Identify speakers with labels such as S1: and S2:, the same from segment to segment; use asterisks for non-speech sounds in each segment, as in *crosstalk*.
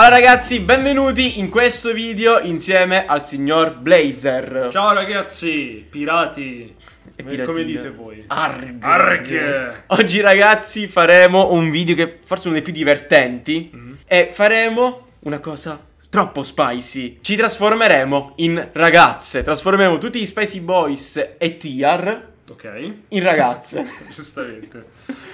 S1: Allora ragazzi, benvenuti in questo video insieme al signor Blazer Ciao ragazzi, pirati e Come dite voi? Arghe. Arg. Oggi ragazzi faremo un video che forse è uno dei più divertenti mm. E faremo una cosa troppo spicy Ci trasformeremo in ragazze Trasformeremo tutti gli Spicy Boys e Tiar Ok. In ragazze. *laughs* Giustamente.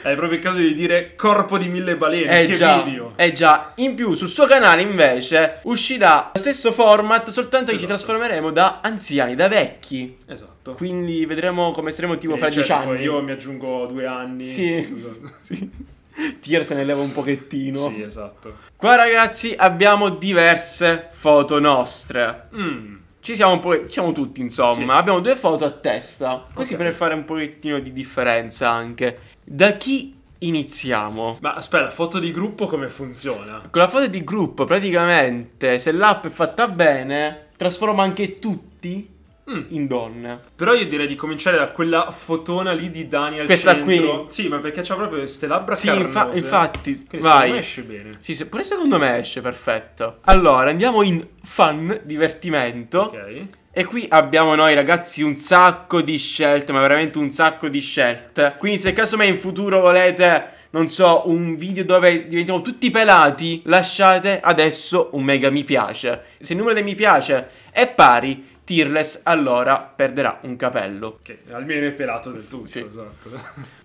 S1: È proprio il caso di dire corpo di mille balene. È eh che già, video. È eh già. In più, sul suo canale invece uscirà lo stesso format, soltanto esatto. che ci esatto. trasformeremo da anziani, da vecchi. Esatto. Quindi vedremo come saremo tipo e fra certo, dieci certo, anni. Io mi aggiungo due anni. Sì. sì. Tier se ne leva un pochettino. Sì, esatto. Qua ragazzi abbiamo diverse foto nostre. Mmm. Ci siamo, po- siamo tutti, insomma. Sì. Abbiamo due foto a testa, così okay. per fare un pochettino di differenza anche. Da chi iniziamo? Ma aspetta, foto di gruppo come funziona? Con la foto di gruppo, praticamente, se l'app è fatta bene, trasforma anche tutti Mm. in donna. Però io direi di cominciare da quella fotona lì di Daniel. Questa centro. qui. Sì, ma perché c'ha proprio queste labbra sì, infa- infatti, Quindi vai. secondo me esce bene. Sì, se- pure secondo me esce perfetto. Allora, andiamo in fun, divertimento. Ok. E qui abbiamo noi ragazzi un sacco di scelte, ma veramente un sacco di scelte. Quindi se caso me in futuro volete, non so, un video dove diventiamo tutti pelati, lasciate adesso un mega mi piace. Se il numero dei mi piace è pari Tearless allora perderà un capello. Che almeno è pelato del tutto. Sì. Esatto.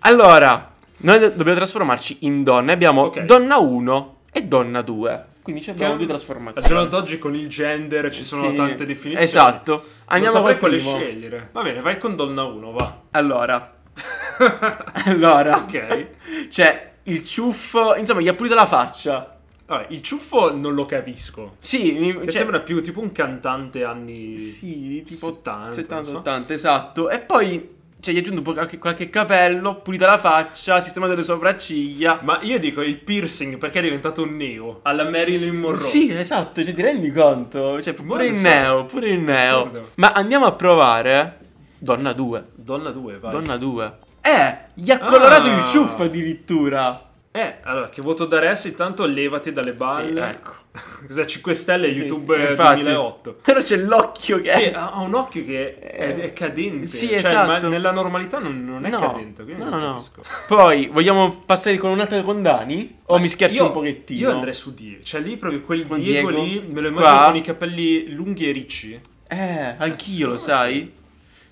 S1: *laughs* Allora, noi dobbiamo trasformarci in donne. Abbiamo okay. donna 1 e donna 2. Quindi abbiamo due trasformazioni. Al giorno d'oggi con il gender ci sono sì. tante definizioni. Esatto. Andiamo a quale scegliere. Va bene, vai con donna 1, va. Allora. *laughs* allora. Ok. C'è il ciuffo, insomma, gli ha pulito la faccia. Vabbè, il ciuffo non lo capisco. Sì, mi, cioè, sembra più tipo un cantante anni sì, tipo 70, 70-80, esatto. E poi cioè, gli aggiunto qualche, qualche capello, pulita la faccia, sistemato le sopracciglia. Ma io dico il piercing perché è diventato un neo alla Marilyn Monroe. Sì, esatto, cioè ti rendi conto? Cioè, pure il so. neo, pure il neo. Assurdo. Ma andiamo a provare eh? Donna 2. Donna 2, vai. Donna 2. Eh, gli ha ah. colorato il ciuffo addirittura. Eh, allora, che voto daresti? Intanto levati dalle balle. Sì, ecco. *laughs* Cos'è? 5 stelle sì, YouTube eh, sì, *laughs* 2008. Però c'è l'occhio che... Sì, ha un occhio che è, eh, è cadente. Sì, cioè, esatto. nella normalità non, non è no. cadente, no, no, no. Poi, vogliamo passare con un'altra con Dani? O mi scherzo io, un pochettino? Io andrei su Diego. Cioè, lì proprio quel con Diego, Diego, lì, me lo immagino Qua. con i capelli lunghi e ricci. Eh, anch'io, eh, lo sai.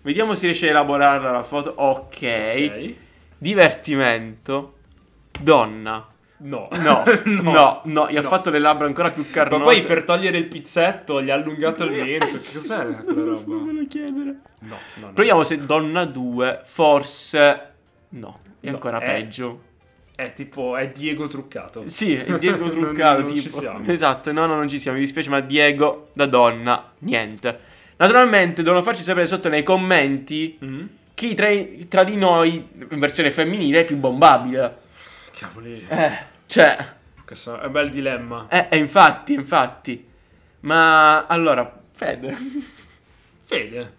S1: Vediamo se riesce a elaborarla la foto. Ok. okay. Divertimento Donna. No. *laughs* No, no, no, gli no. ha fatto le labbra ancora più carnose. Ma poi per togliere il pizzetto gli ha allungato il mento. Che cos'è Non roba? Non me lo chiedere. No, no, no. Proviamo se Donna 2 forse... No, è ancora è... peggio. È tipo, è Diego truccato. Sì, è Diego *laughs* truccato, non, non Ci siamo. Esatto, no, no, non ci siamo, mi dispiace, ma Diego da donna, niente. Naturalmente devono farci sapere sotto nei commenti mm-hmm. chi tra, tra di noi, in versione femminile, è più bombabile. Cavoli. Eh, cioè... Questo è un bel dilemma. Eh, eh, infatti, infatti. Ma allora, Fede. Fede.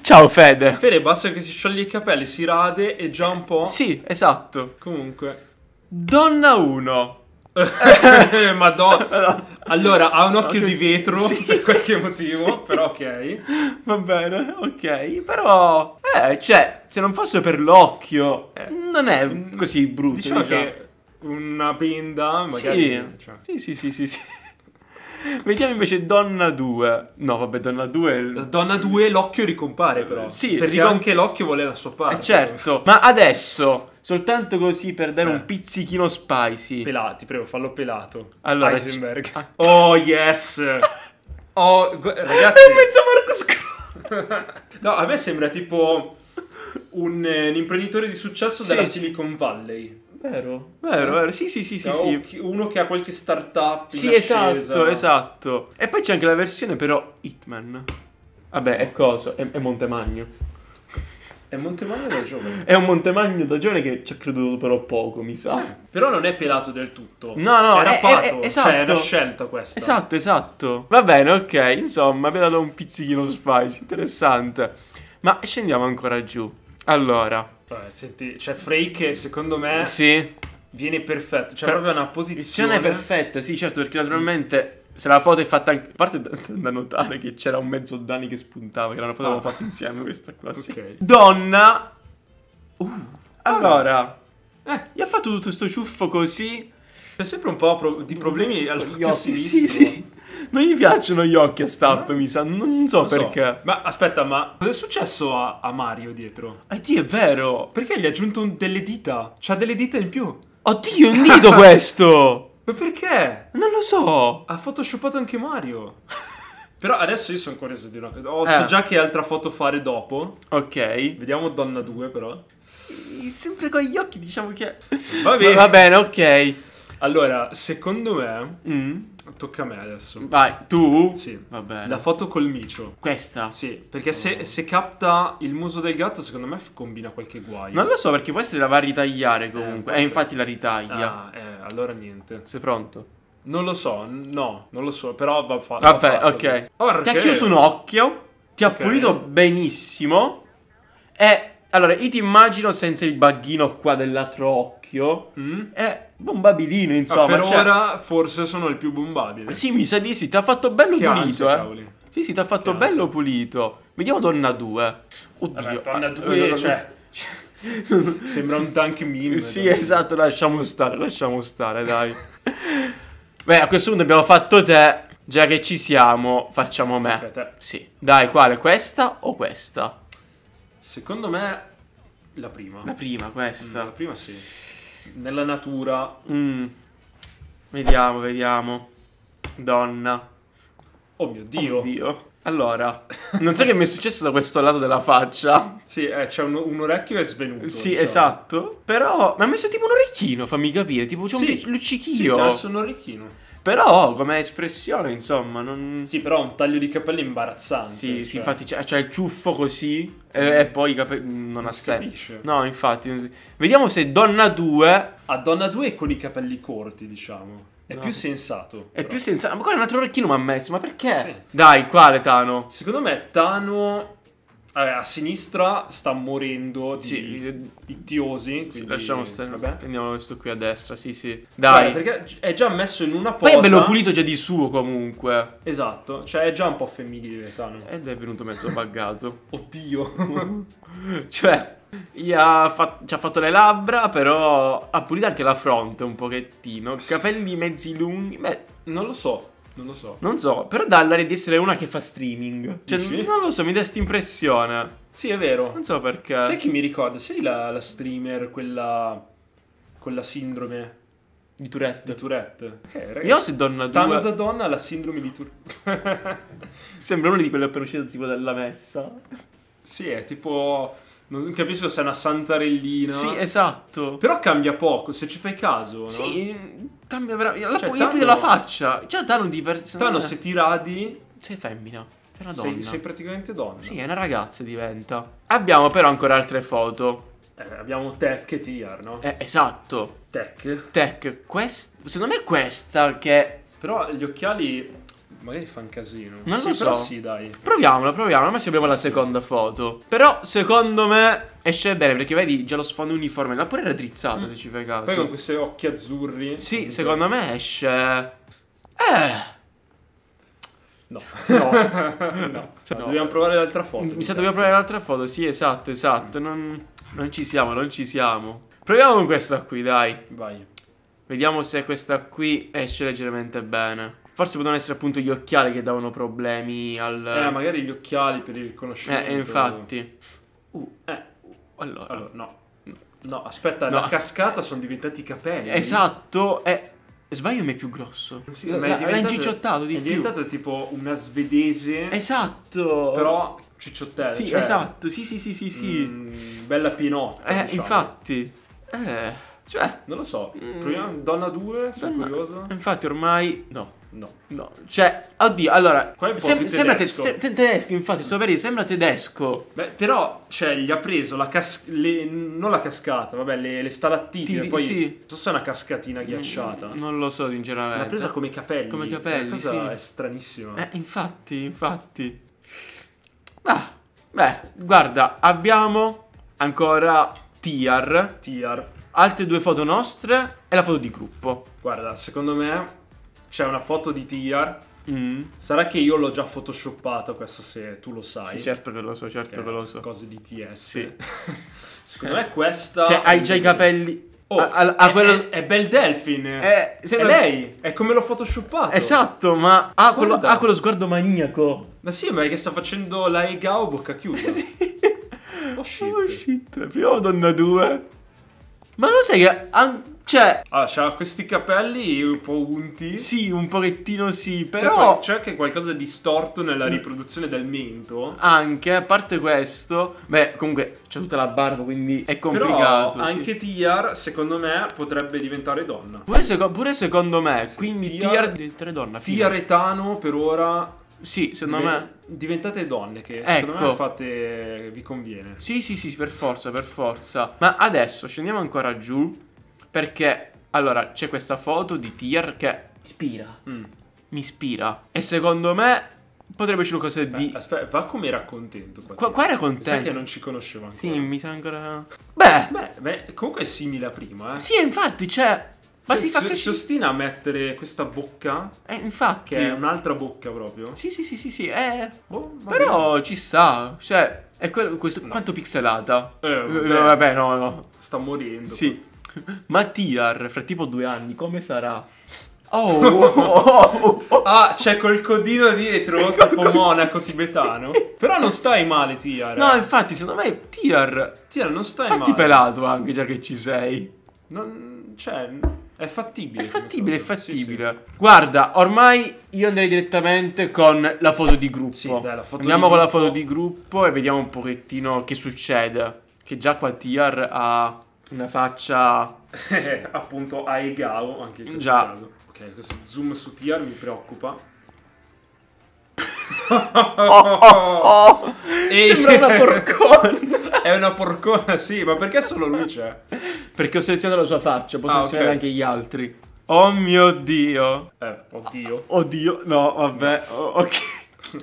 S1: Ciao Fede. Fede basta che si scioglie i capelli, si rade e già un po'... Sì, esatto. Comunque. Donna 1. Madonna. Eh, Madonna. *laughs* Allora, ha un occhio okay. di vetro sì. per qualche *laughs* motivo, sì. però ok. Va bene, ok. Però, eh, cioè, se non fosse per l'occhio, eh. non è così brutto. Diciamo, diciamo. che una benda, magari... Sì, cioè. sì, sì, sì. sì. Vediamo invece Donna 2. No, vabbè, Donna 2. Donna 2 l'occhio ricompare, però. Sì, perché, perché anche l'occhio vuole la sua parte. Eh, certo, ma adesso. Soltanto così per dare Beh. un pizzichino spicy. Pelati, prego, fallo pelato. Allora, Heisenberg. C- ah. Oh, yes. *laughs* oh, gu- ragazzi. È un mezzo Marco Scro- *laughs* No, a me sembra tipo un, eh, un imprenditore di successo sì. della Silicon Valley Vero, vero, vero. Sì, sì, sì, sì, sì. Uno che ha qualche startup. Sì, esatto, esatto. E poi c'è anche la versione però Hitman. Vabbè, è cosa? è, è Montemagno. È Montemagno da giovane. È un Montemagno da giovane che ci ha creduto però poco, mi sa. Eh, però non è pelato del tutto. No, no, è rapato. È, è, esatto. Cioè, è una esatto. scelta questa. Esatto, esatto. Va bene, ok. Insomma, abbiamo dato un pizzichino spice, interessante. Ma scendiamo ancora giù. Allora, Vabbè, senti, cioè Frey secondo me sì. viene perfetto, cioè per... proprio una posizione perfetta, sì certo perché naturalmente se la foto è fatta anche... A parte da, da notare che c'era un mezzo Dani che spuntava, che era una foto che ah. avevamo fatto insieme questa qua, sì. okay. Donna!
S2: Uh, ah. allora,
S1: eh. gli ha fatto tutto questo ciuffo così... C'è sempre un po' pro... di problemi al sì, sì, sì non gli piacciono gli occhi a Stapp, mi sa, non, non so non perché. So. Ma aspetta, ma cosa è successo a, a Mario dietro? Eh, ti è vero! Perché gli ha aggiunto un, delle dita? C'ha delle dita in più. Oddio, è un dito *laughs* questo! Ma perché? Non lo so! Ha photoshoppato anche Mario. *laughs* Però adesso io sono curioso di una cosa. Oh, eh. So già che altra foto fare dopo. Ok. Vediamo Donna 2 però. Sempre con gli occhi diciamo che... Va bene. Va bene, ok. Allora, secondo me, mm. tocca a me adesso. Vai, tu? Sì. Va bene. La foto col micio. Questa? Sì, perché oh. se, se, capta il muso del gatto, secondo me combina qualche guaio. Non lo so, perché può essere la va a ritagliare eh, comunque. Eh, eh infatti la ritaglia. Ah, eh, allora niente. Sei pronto? Non lo so, no, non lo so, però va fatto. Vabbè, va ok. Orche. Ti ha chiuso un occhio, ti ha okay. pulito benissimo e allora, io ti immagino senza il baghino qua dell'altro occhio. Mm? È bombabilino, insomma. Ah, per cioè... ora forse sono il più bombabile. Sì, mi sa di sì, ti ha fatto bello che pulito, ansia, eh. Cavoli. Sì, sì, ti ha fatto che bello ansia. pulito. Vediamo Donna 2. Oddio. Vabbè, donna 2, ah, eh, cioè... *laughs* Sembra un tank meme. Sì, dai. esatto, lasciamo stare, lasciamo stare, dai. *laughs* Beh, a questo punto abbiamo fatto te. Già che ci siamo, facciamo me. Sì. Dai, quale? Questa o questa? Secondo me la prima. La prima, questa. Mm, la prima sì. Nella natura. Mm. Vediamo, vediamo. Donna. Oh mio Dio. Oh Dio. Allora, non so che mi è successo da questo lato della faccia. Sì, eh, c'è un, un orecchio è svenuto. Sì, diciamo. esatto. Però, mi ha messo tipo un orecchino, fammi capire. Tipo c'è sì. un luccichio. Sì, ha messo un orecchino. Però come espressione, insomma, non... Sì, però un taglio di capelli imbarazzante. Sì, cioè. sì infatti c'è, c'è, il ciuffo così e, mm. e poi i capelli... Non, mm, non ha senso. No, infatti. Si... Vediamo se Donna 2... A Donna 2 è con i capelli corti, diciamo. È no. più sensato. È però. più sensato. Ma qua un altro orecchino mi ha messo, ma perché? Sì. Dai, quale Tano? Secondo me Tano a sinistra sta morendo di, sì. di tiosi. Quindi, sì, lasciamo stare. Vabbè. Prendiamo questo qui a destra. Sì, sì. Dai. Vabbè, perché è già messo in una posa. Poi è bello pulito già di suo comunque. Esatto. Cioè è già un po' femminile in No? Ed è venuto mezzo *laughs* buggato. Oddio. *laughs* cioè... Gli ha fatto, ci ha fatto le labbra, però ha pulito anche la fronte un pochettino. Capelli mezzi lunghi. Beh, non lo so. Non lo so. Non so, però dà l'aria di essere una che fa streaming. Cioè, Dici? non lo so, mi dà impressione. Sì, è vero. Non so perché. Sai chi mi ricorda? Sei la, la streamer, quella. quella sindrome. Di Tourette. Di Tourette. Ok, ragazzi. Io se donna 2. Donna da donna la sindrome di Tourette. Sembra una di quelle appena uscite tipo della messa. Sì, è tipo non capisco se è una santarellina. Sì, esatto. Però cambia poco, se ci fai caso. No? Sì, cambia veramente. La cioè, puoi Tano... della faccia. Già Tano di per sé. Tano, se ti radi. Sei femmina. Sei una donna. Sei, sei praticamente donna. Sì, è una ragazza diventa. Abbiamo però ancora altre foto. Eh, abbiamo Tech e Tier, no? Eh, esatto. Tech. Tech. Quest... Secondo me è questa che... Però gli occhiali Magari fa un casino. Non sì, lo so. sì, dai. Proviamola, proviamola. Ma se abbiamo la seconda foto. Però, secondo me, esce bene perché vedi già lo sfondo uniforme. Ma pure raddrizzato, mm. se ci fai caso. Poi con questi occhi azzurri. Sì, quindi... secondo me esce. Eh. No. *laughs* *laughs* No. no. no. Dobbiamo provare l'altra foto. Mi sa dobbiamo provare l'altra foto. Sì, esatto, esatto. Mm. Non, non ci siamo, non ci siamo. Proviamo con questa qui, dai. Vai. Vediamo se questa qui esce leggermente bene. Forse potevano essere appunto gli occhiali che davano problemi al... Eh, magari gli occhiali per il riconoscimento. Eh, infatti. Uh, eh. Allora. allora no. no. aspetta, no. la cascata sono diventati i capelli. Esatto, è... Eh, sbaglio ma è più grosso. Sì, ma è l'ha inciciottato di è più. È diventato tipo una svedese. Esatto. Però cicciottella. Sì, cioè, esatto. Sì, sì, sì, sì, sì. Mh, mm, bella pinotta. Eh, diciamo. infatti. Eh. Cioè, non lo so. Mm. Proviamo mm, Donna 2, sono donna... curioso. Infatti ormai no. No, no, cioè, oddio, allora, sem- sembra tedesco. Te- se- tedesco, infatti, sto per dire, sembra tedesco. Beh, però, cioè, gli ha preso la cascata, non la cascata, vabbè, le, le stalattiti, Ti- poi, sì. non so se è una cascatina ghiacciata. Mm, non lo so, sinceramente. L'ha presa come capelli. Come capelli, cosa sì. è stranissima. Eh, infatti, infatti. Ah, beh, guarda, abbiamo ancora Tiar. Tiar altre due foto nostre e la foto di gruppo. Guarda, secondo me c'è una foto di Tiar. Mm. Sarà che io l'ho già photoshoppata, questo se tu lo sai. Sì, certo che lo so, certo che, lo so. Cose di TS. Sì. *laughs* secondo me questa... Cioè, hai già i mm. capelli... Oh, a, a, a è, quello... è, è, Bel Delphin. Eh, è, sembra... è, lei. È come l'ho photoshoppato. Esatto, ma ha quello, ha quello, sguardo maniaco. Ma sì, ma è che sta facendo la o bocca chiusa. *laughs* sì. Oh shit. Oh shit. Prima donna 2. Ma lo sai che... An- Cioè... Ah, c'ha questi capelli un po' unti. Sì, un pochettino sì, cioè, però... C'è anche qualcosa di storto nella mm. riproduzione del mento. Anche, a parte questo... Beh, comunque c'è tutta la barba, quindi è complicato. Però anche sì. Tiar, secondo me, potrebbe diventare donna. Pure, seco pure secondo me, quindi Tiar, Tiar donna. Tiar Tano, per ora sì, secondo Diven- me. Diventate donne che secondo me ecco. fate, vi conviene. Sì, sì, sì, per forza, per forza. Ma adesso scendiamo ancora giù perché allora c'è questa foto di Tyr che ispira. Mm, mi ispira e secondo me Potrebbe uscire qualcosa di. Aspetta, va come era contento. Qua, qua era contento. Sai che non ci conoscevo ancora. Sì, mi sa ancora. Beh. beh. beh comunque è simile a prima, eh. Sì, infatti, cioè. Ma cioè, si fa crescere. Si ostina a mettere questa bocca. Eh, infatti. Che è un'altra bocca proprio. Sì, sì, sì, sì, sì. Eh, boh, però bene. ci sta. Cioè, è quello, questo, no. quanto pixelata. Eh, eh vabbè. No, eh, vabbè, no, no. Sta morendo. Sì. *laughs* Ma Tiar, fra tipo due anni, come sarà? Oh, oh, *laughs* oh, *laughs* ah, c'è col codino dietro, tipo monaco tibetano. Però non stai male, Tiar. No, eh. infatti, secondo me Tiar. Tiar non stai Fatti male. Fatti pelato anche già che ci sei. Non, cioè, è fattibile. È fattibile, è fattibile. Sì, sì. Guarda, ormai io andrei direttamente con la foto di gruppo. Sì, dai, Andiamo di con gruppo. la foto di gruppo e vediamo un pochettino che succede. Che già qua Tiar ha una faccia... *laughs* Appunto a Egao, anche in questo già. caso. Ok, questo zoom su Tiar mi preoccupa.
S2: oh, oh, oh. Sembra una *laughs* porcona. è una
S1: porcona, sì, ma perché solo lui c'è? *laughs* Perché ho selezionato la sua faccia, posso ah, selezionare okay. anche gli altri. Oh mio Dio. Eh, oddio. Oddio, no, vabbè, no. Oh, ok.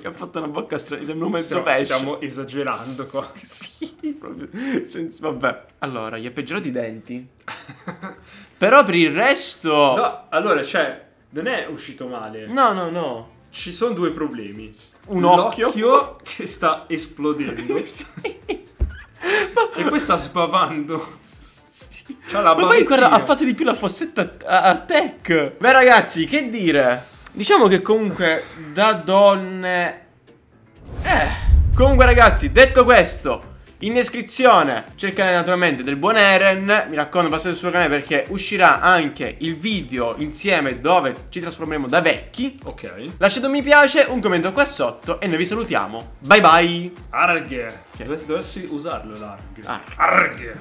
S1: *laughs* Mi ha fatto una bocca strana, sembra un mezzo pesce. Stiamo esagerando qua. *laughs* sì, proprio. Senza... Vabbè. Allora, gli è peggiorato i denti. *laughs* Però per il resto... No, allora, cioè, non è uscito male. No, no, no. Ci sono due problemi. Un occhio. che sta esplodendo. sì. E poi sta sbavando ma poi guarda, ha fatto di più la fossetta a, a tech. Beh ragazzi, che dire? Diciamo che comunque da donne... Eh... Comunque ragazzi, detto questo... In descrizione cercate naturalmente del buon Eren Mi raccomando passate sul canale perché uscirà anche il video insieme dove ci trasformeremo da vecchi Ok Lasciate un mi piace, un commento qua sotto e noi vi salutiamo Bye bye Arghe okay. Dovessi usarlo l'arghe ah. Arghe